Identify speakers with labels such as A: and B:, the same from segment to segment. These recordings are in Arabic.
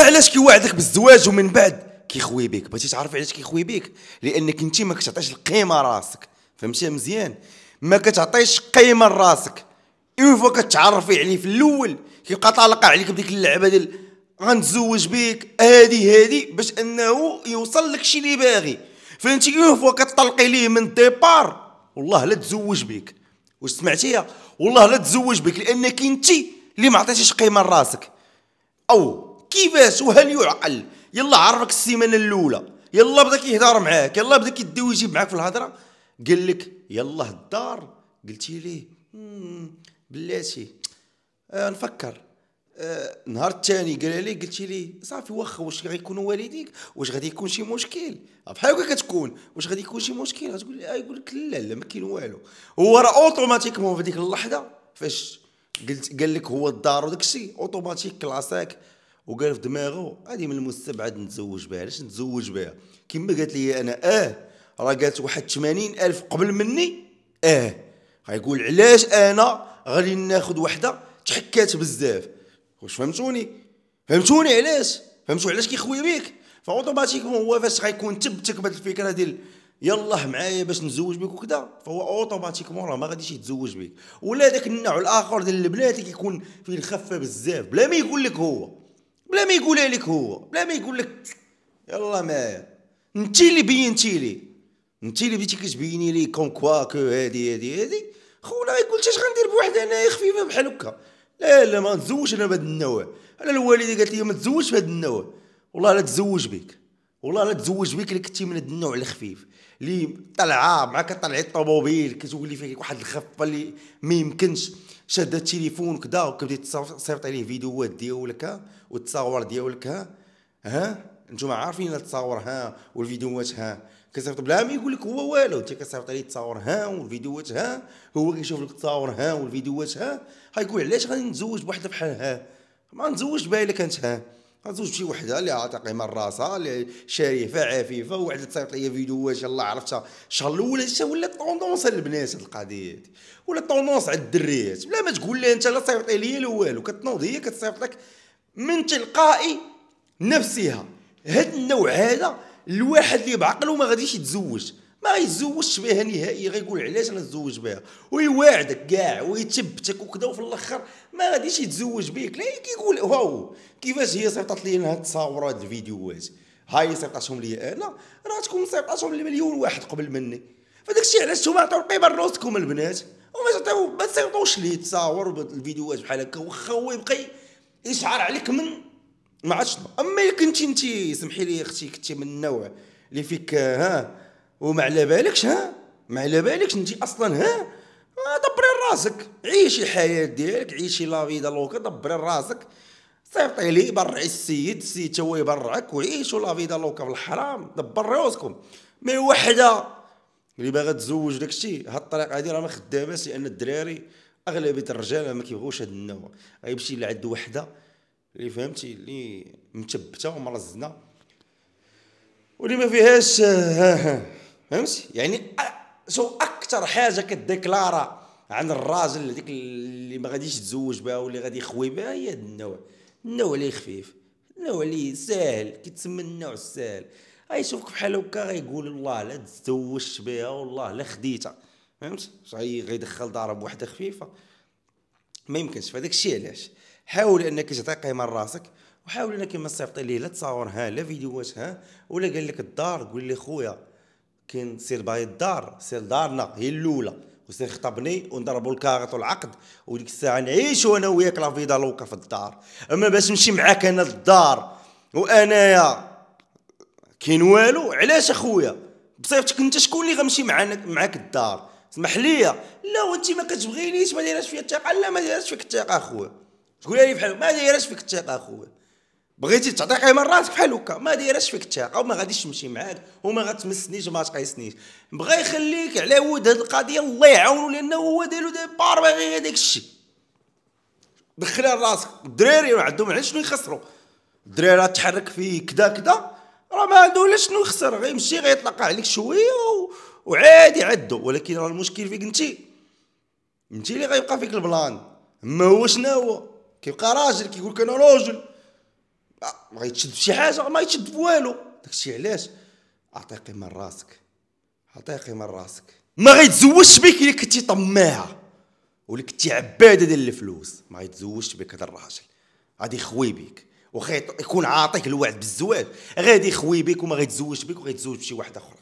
A: علاش كيوعدك بالزواج ومن بعد كيخوي بيك بغيتي تعرف علاش كيخوي بيك لانك انت ما كتعطيش القيمه راسك فهمتي مزيان ما كتعطيش قيمه لراسك اون فوا كتعرفي عليه في الاول كيبقى طالق عليك بديك اللعبه ديال غنتزوج بيك هادي هادي باش انه يوصل لك شي اللي باغي فانت اون فوا كتطلقي ليه من الديبار والله لا تزوج بيك واش سمعتيها والله لا تزوج بك لانك انت اللي ما عطيتيش قيمه لراسك او كيفاش وهل يعقل يلا عرفك السيمانه الاولى يلا بدا كيهضر معاك يلا بدا كيدي ويجيب معاك في الهضره قال لك يلا الدار قلتي ليه بلاتي آه نفكر آه نهار الثاني قال لي قلتي لي صافي واخا واش غيكونوا والديك واش غادي يكون شي مشكل بحال هكا كتكون واش غادي يكون شي مشكل غتقول لي آه، يقول لك لا لا ما كاين والو هو راه اوتوماتيكمون في ديك اللحظه فاش قلت قال لك هو الدار وداك الشيء اوتوماتيك كلاصاك وقال في دماغه هذه من المستبعد نتزوج بها علاش نتزوج بها كما قالت لي انا اه راه قالت واحد 80 الف قبل مني اه غيقول علاش انا غادي ناخذ وحده تحكات بزاف واش فهمتوني فهمتوني علاش فهمتوا علاش كيخوي بيك فاوتوماتيكمون هو فاش غيكون تبتك بهذه الفكره ديال يلاه معايا باش نتزوج بك وكذا فهو اوتوماتيكمون راه ما غاديش يتزوج بك ولا ذاك النوع الاخر ديال البنات اللي كيكون فيه الخفه بزاف بلا ما يقول لك هو بلا ما يقولها لك هو بلا ما يقول لك يلا معايا انت اللي بينتي لي انت اللي بديتي كتبيني لي كون كوا كو هادي هادي هادي خونا ما اش غندير بوحدي انايا خفيفه بحال هكا لا لا ما نتزوجش انا بهذا النوع انا الوالده قالت لي ما تزوجش بهذا النوع والله لا تزوج بك والله لا تزوج بك اللي كنتي من هذا النوع الخفيف اللي طالعه معاك طلعي الطوموبيل كتولي فيك واحد الخفه اللي ما يمكنش شاد التليفون كدا وكبدي تصيفط عليه فيديوهات ديالك والتصاور ديالك ها نتوما عارفين التصاور ها والفيديوهات ها كيصيفط بلا ما يقول لك هو والو انت كتصيفط عليه التصاور ها والفيديوهات ها هو كيشوف لك التصاور ها والفيديوهات ها غيقول علاش غادي نتزوج بواحد بحال ها ما نتزوجش الا كانت ها زوج شي وحده اللي عاطقي من راسها اللي شريفه عفيفه وحده تصيفط ليا فيديوهات الله عرفتها الشهر الاول هادشي ولات طوندونس البنات هاد القضيه هادي ولات طوندونس على الدريات بلا ما تقول لها انت لا تصيفط ليا لا والو كتنوض هي كتصيفط لك من تلقاء نفسها هاد النوع هذا الواحد اللي بعقله ما غاديش يتزوج ما يتزوجش بها نهائيا غيقول علاش انا نتزوج بها ويواعدك كاع ويتبتك وكذا وفي الاخر ما غاديش يتزوج بك لا كيقول واو كيفاش هي صيفطات لي هاد التصاورات الفيديوهات هاي صيفطاتهم لي انا راه تكون صيفطاتهم لمليون واحد قبل مني فداك الشيء علاش نتوما عطيو القيمه لروسكم البنات وما تعطيو ما تصيفطوش لي التصاور الفيديوهات بحال هكا واخا هو يبقى يشعر عليك من ما عادش اما كنتي انت سمحي لي اختي كنتي من النوع اللي فيك ها وما على بالكش ها ما على بالكش انت اصلا ها آه، دبري راسك عيشي الحياه ديالك عيشي لا فيدا لوكا دبري راسك صيفطي لي برعي السيد السيد هو يبرعك وعيشوا لا فيدا لوكا في الحرام دبر راسكم مي وحده اللي باغا تزوج الشيء هاد الطريقه هادي راه ما خداماش لان الدراري اغلبيه الرجال ما كيبغوش هاد النوع غيمشي لعند وحده اللي فهمتي اللي مثبته ومرزنه واللي ما فيهاش آه، فهمتي يعني سو اكثر حاجه كديكلارا عن الراجل هذيك اللي ما غاديش يتزوج بها واللي غادي يخوي بها هي هذا النوع النوع اللي خفيف النوع اللي ساهل كيتسمى النوع الساهل غيشوفك بحال هكا غيقول الله لا تزوجت بها والله لا خديتها فهمت غيدخل ضرب بوحده خفيفه ما يمكنش فداك الشيء علاش حاول انك تعطي قيمه لراسك وحاول انك ما تصيفط ليه لا تصاور ها لا ها ولا قال لك الدار قول لي خويا كاين سير باي الدار سير دارنا هي الاولى وسير خطبني ونضربوا الكاغط والعقد وديك الساعه نعيش انا وياك لا فيدا لوكا في الدار اما باش نمشي معاك انا للدار وانايا كاين والو علاش اخويا بصيفتك انت شكون اللي غنمشي معاك معاك الدار اسمح لي لا وانت ما كتبغينيش ما دايراش فيا الثقه لا ما دايراش فيك الثقه اخويا تقول لي بحال ما دايراش فيك الثقه اخويا بغيتي تعطي قيمه لراسك بحال هكا ما دايرهش فيك الثقه وما غاديش تمشي معاك وما غتمسنيش ما تقيسنيش بغا يخليك على ود هاد القضيه الله يعاونو لانه هو دايرو بار باغي غير داك الشيء دخلها لراسك الدراري راه عندهم على شنو يخسروا الدراري تحرك فيه كدا كدا راه ما عنده لا شنو يخسر غيمشي غيطلق عليك شويه و... وعادي عدو ولكن راه المشكل فيك انت انت اللي غيبقى فيك البلان ما هو شنو هو كيبقى راجل كيقول لك انا راجل ما يتشد بشي حاجه ما يتشد بوالو داكشي علاش اعطي قيمه لراسك اعطي قيمه لراسك ما غيتزوجش بك الا كنتي طماعه ولا كنتي عباده ديال الفلوس ما غيتزوجش بك هذا الراجل غادي يخوي بك واخا يكون عاطيك الوعد بالزواج غادي يخوي بك وما غيتزوجش بك وغيتزوج بشي واحده اخرى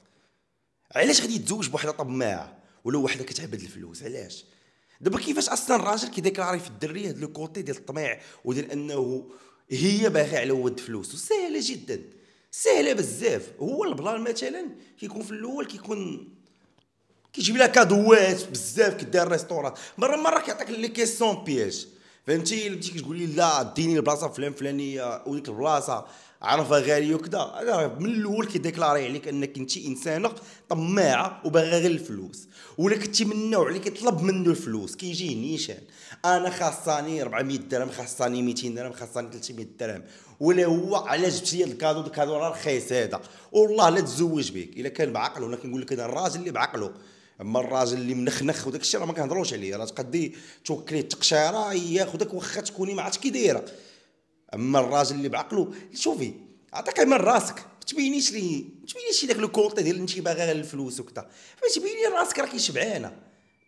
A: علاش غادي يتزوج بوحده طماعه ولا وحده كتعبد الفلوس علاش دابا كيفاش اصلا الراجل كيديكلاري في الدريه هاد لو كوتي ديال الطميع وديال انه هي باغي على ود فلوس وسهله جدا سهله بزاف هو البلان مثلا كيكون في الاول كيكون كيجيب لها كادوات بزاف كدير ريستورات مره مره كيعطيك لي كيسون بياج فهمتي الا بديتي كتقول لي لا ديني البلاصه فلان فلانيه آه، وديك البلاصه عرفها غاليه وكذا راه من الاول كيديكلاري عليك انك انت انسانه طماعه وباغي غير الفلوس ولا كنتي من النوع اللي كيطلب منه الفلوس كيجيه نيشان انا خاصني 400 درهم خاصني 200 درهم خاصني 300 درهم ولا هو علاش جبت لي الكادو الكادو راه رخيص هذا والله لا تزوج بك الا كان بعقله انا كنقول لك انا الراجل اللي بعقله اما الراجل اللي منخنخ وداك الشيء راه ما كنهضروش عليه راه تقدي توكليه التقشيره ياخذك واخا تكوني ما عرفتش كي دايره اما الراجل اللي بعقلو شوفي عطاك من راسك تبينيش لي تبينيش داك لو ديال انت باغي غير الفلوس وكذا تبيني راسك راكي شبعانه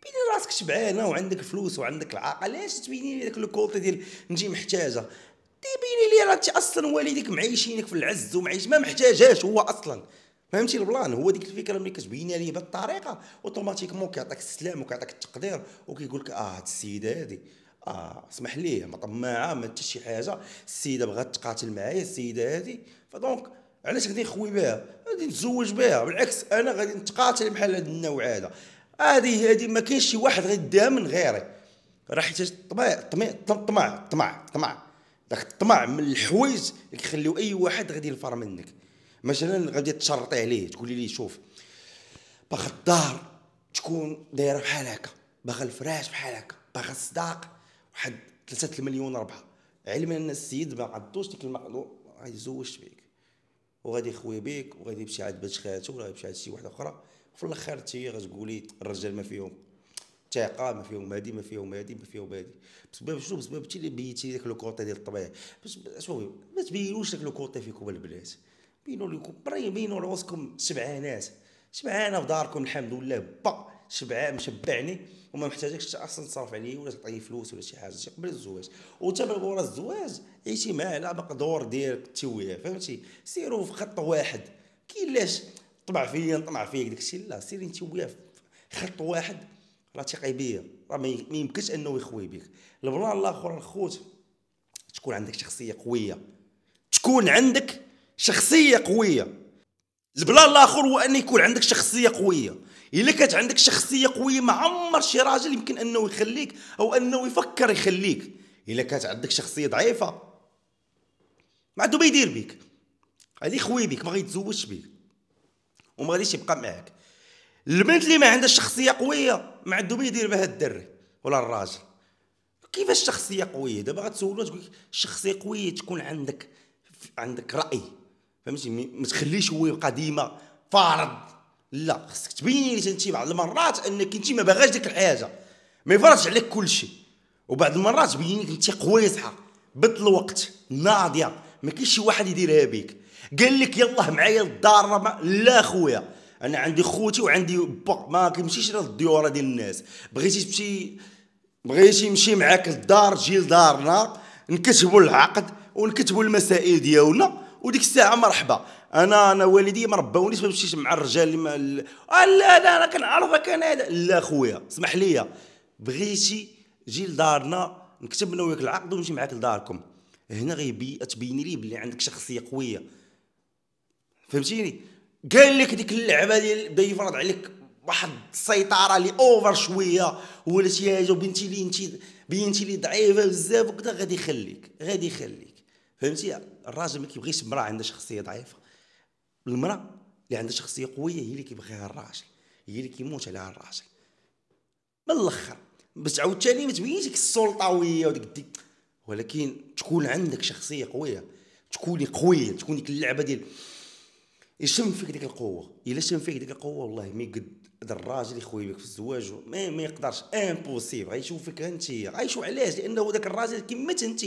A: بيني راسك شبعانه وعندك فلوس وعندك العاقه علاش تبيني لي داك الكونت ديال انت محتاجه تبيني لي راه اصلا والديك معيشينك في العز ومعيش ما محتاجاش هو اصلا فهمتي البلان هو ديك الفكره ملي كتبينها ليه بهذه الطريقه اوتوماتيكمون كيعطيك السلام وكيعطيك التقدير وكيقول لك اه هاد السيده هادي اه اسمح ليه ما طماعه ما حتى شي حاجه السيده بغات تقاتل معايا السيده هادي فدونك علاش غادي نخوي بها غادي نتزوج بها بالعكس انا غادي نتقاتل بحال هاد النوع هذا هادي هادي ما كاينش شي واحد غيديها من غيري راه حيت الطمع طمع طمع, الطمع داك الطمع من الحوايج اللي كيخليو اي واحد غادي يفر منك مثلا غادي تشرطي عليه تقولي ليه شوف باغا الدار تكون دايره بحال هكا باغا الفراش بحال هكا باغا الصداق واحد ثلاثة المليون ربعة علما ان السيد ما عطوش ديك غادي غيتزوجش بيك وغادي يخوي بيك وغادي يمشي عند بنت خالته ولا يمشي عند شي وحده اخرى وفي الاخر انت غتقولي الرجال ما فيهم الثقه ما فيهم هادي ما فيهم هادي ما فيهم هادي بسبب شنو بسبب انت اللي بيتي داك لو كوطي ديال الطبيعي شوفي ما تبينوش داك لو كوطي فيكم البنات بينوا لكم بري بينوا راسكم سبعانات سبعانه في داركم الحمد لله با سبعه مشبعني وما محتاجكش اصلا تصرف عليه ولا تعطيه فلوس ولا شي حاجه قبل الزواج وانت من ورا الزواج عيشي معاه على مقدور ديالك التويه فهمتي سيروا في خط واحد كاين لاش طمع فيا نطمع فيك داكشي لا سيري انت وياه في خط واحد راه تيقي بيا راه ما يمكنش انه يخوي بك البلان الاخر الخوت تكون عندك شخصيه قويه تكون عندك شخصيه قويه البلا الاخر هو ان يكون عندك شخصيه قويه الا كانت عندك شخصيه قويه ما عمر شي راجل يمكن انه يخليك او انه يفكر يخليك الا كانت عندك شخصيه ضعيفه ما عندو ما يدير بيك غادي يخوي بيك ما غيتزوجش بيك وما غاديش يبقى معاك البنت اللي ما عندها شخصيه قويه ما عندو ما يدير بها الدري ولا الراجل كيفاش الشخصيه قويه دابا غتسولو تقول الشخصيه قويه تكون عندك عندك راي فهمتي ما تخليش هو يبقى ديما فارض لا خصك تبيني لي انت بعض المرات انك انت ما باغاش ديك الحاجه ما يفرضش عليك كلشي وبعض المرات تبين لك انت قويصحه بط الوقت ناضيه ما كاينش شي واحد يديرها بيك قال لك يلاه معايا للدار لا خويا انا عندي خوتي وعندي با ما كنمشيش للديوره ديال الناس بغيتي تمشي بغيتي يمشي معاك للدار تجي لدارنا نكتبوا العقد ونكتبوا المسائل ديالنا وديك الساعه مرحبا انا انا والدي ما رباونيش ما نمشيش مع الرجال اللي ما لا لا انا كنعرفك انا لا خويا اسمح لي بغيتي جي لدارنا نكتب انا وياك العقد ونمشي معاك لداركم هنا غيبي تبيني لي بلي عندك شخصيه قويه فهمتيني قال لك ديك اللعبه ديال بدا يفرض عليك واحد السيطره اللي اوفر شويه ولا شي حاجه بنتي اللي انت بنتي اللي ضعيفه بزاف وكذا غادي يخليك غادي يخليك فهمتي الراجل ما كيبغيش امراه عندها شخصيه ضعيفه المراه اللي عندها شخصيه قويه هي اللي كيبغيها الراجل هي اللي كيموت عليها الراجل من الاخر بس عاوتاني ما تبينش ديك السلطويه وديك دي ولكن تكون عندك شخصيه قويه تكوني قويه تكون ديك اللعبه ديال يشم فيك ديك القوه الا شم فيك ديك القوه والله ما يقد هذا الراجل يخوي بك في الزواج ما, ما يقدرش امبوسيبل غيشوفك انت غيشوف علاش لانه ذاك الراجل كما انت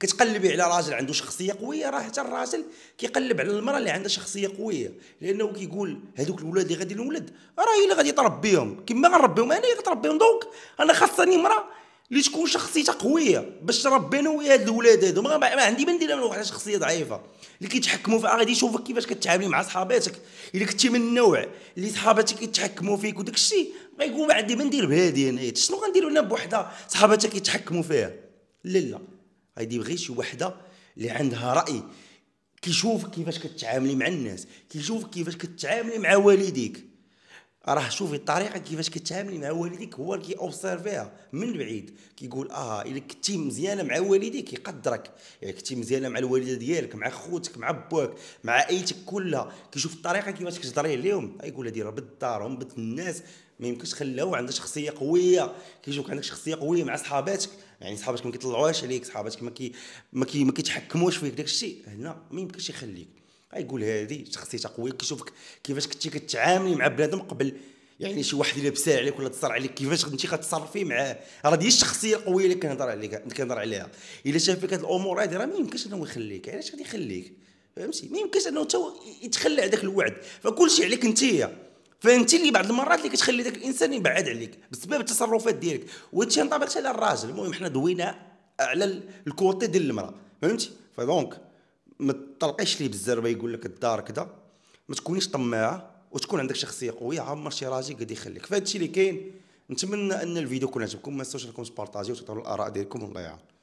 A: كتقلبي على راجل عنده شخصيه قويه راه حتى الراجل كيقلب على المراه اللي عندها شخصيه قويه لانه كيقول هذوك الولاد اللي غادي نولد راه هي اللي غادي تربيهم كما غنربيهم انا اللي تربيهم دونك انا خاصني امراه اللي تكون شخصيتها قويه باش تربي انا ويا هاد الولاد هادو ما, عندي ما ندير انا واحد شخصيه ضعيفه اللي كيتحكموا فيها آه، غادي يشوفك كيفاش كتعاملي مع صحاباتك الا كنتي من النوع اللي صحاباتك يتحكموا فيك وداك الشيء ما يقول ما عندي ما ندير بهادي انا شنو غندير انا بوحده صحاباتك يتحكموا فيها لا لا غادي يبغي شي وحده اللي عندها راي كيشوفك كيفاش كتعاملي مع الناس كيشوفك كيفاش كتعاملي مع والديك راه شوفي الطريقه كيفاش كتعاملي مع والديك هو اللي كيوبسيرفيها من بعيد كيقول اه الا كنتي مزيانه مع والديك يقدرك يعني كنتي مزيانه مع الوالده ديالك مع خوتك مع باك مع ايتك كلها كيشوف الطريقه كيفاش كتهضري لهم يقول هذه راه بالدار بنت الناس ما يمكنش خلاو عندها شخصيه قويه كيشوفك عندك شخصيه قويه مع صحاباتك يعني صحاباتك ما كيطلعوهاش عليك صحاباتك ما ما كي ما كيتحكموش فيك داك الشيء هنا ما يمكنش يخليك غيقول هذه شخصيتها قويه كيشوفك كيفاش كنتي كتعاملي مع بنادم قبل يعني شي واحد لابسه عليك ولا تصر عليك كيفاش انت غتصرفي معاه راه دي الشخصيه القويه اللي كنهضر عليك كنهضر عليها الا شاف فيك هاد الامور هادي راه ما يمكنش انه يخليك علاش غادي يخليك فهمتي ما يمكنش انه تو يتخلى على ذاك الوعد فكل شيء عليك انت فانت اللي بعض المرات اللي كتخلي ذاك الانسان يبعد عليك بسبب التصرفات ديالك وهادشي ينطبق على الراجل المهم حنا دوينا على الكوتي ديال المراه فهمتي فدونك ما تطلقيش ليه بزاف يقول لك الدار كذا ما تكونيش طماعه وتكون عندك شخصيه قويه عمر شي راجل قد يخليك فهادشي اللي كاين نتمنى ان الفيديو يكون عجبكم ما تنساوش انكم تبارطاجيو وتعطيو الاراء ديالكم الله يعاون